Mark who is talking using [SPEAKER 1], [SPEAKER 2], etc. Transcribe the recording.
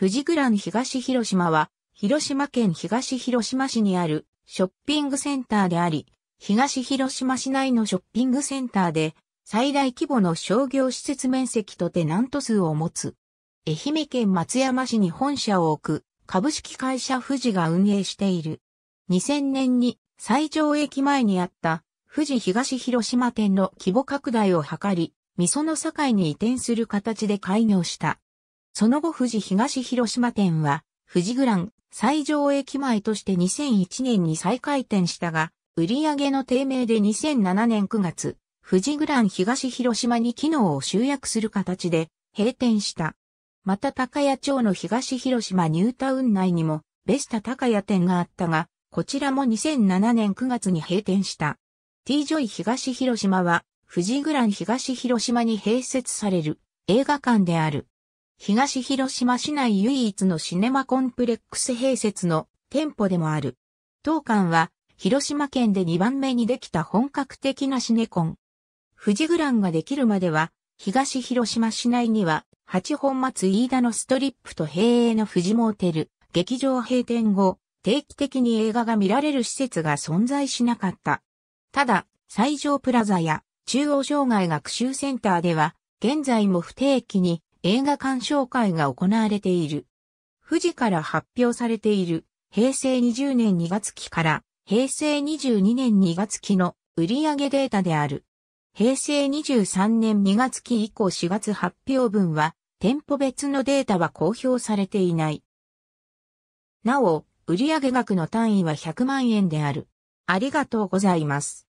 [SPEAKER 1] 富士グ
[SPEAKER 2] ラン東広島は、広島県東広島市にあるショッピングセンターであり、東広島市内のショッピングセンターで、最大規模の商業施設面積とテナント数を持つ。愛媛県松山市に本社を置く株式会社富士が運営している。2000年に西条駅前にあった富士東広島店の規模拡大を図り、味噌の境に移転する形で開業した。その後富士東広島店は、富士グラン最上駅前として2001年に再開店したが、売上の低迷で2007年9月、富士グラン東広島に機能を集約する形で閉店した。また高谷町の東広島ニュータウン内にも、ベスタ高谷店があったが、こちらも2007年9月に閉店した。T ジョイ東広島は、富士グラン東広島に併設される映画館である。東広島市内唯一のシネマコンプレックス併設の店舗でもある。当館は、広島県で2番目にできた本格的なシネコン。富士グランができるまでは、東広島市内には、八本松飯田のストリップと平営の富士モーテル、劇場閉店後、定期的に映画が見られる施設が存在しなかった。ただ、西条プラザや中央障害学習センターでは、現在も不定期に映画鑑賞会が行われている。富士から発表されている平成20年2月期から平成22年2月期の売上データである。平成23年2月期以降4月発表分は店舗別のデータは公表されていない。なお、売上額の単位は100万円である。あ
[SPEAKER 1] りがとうございます。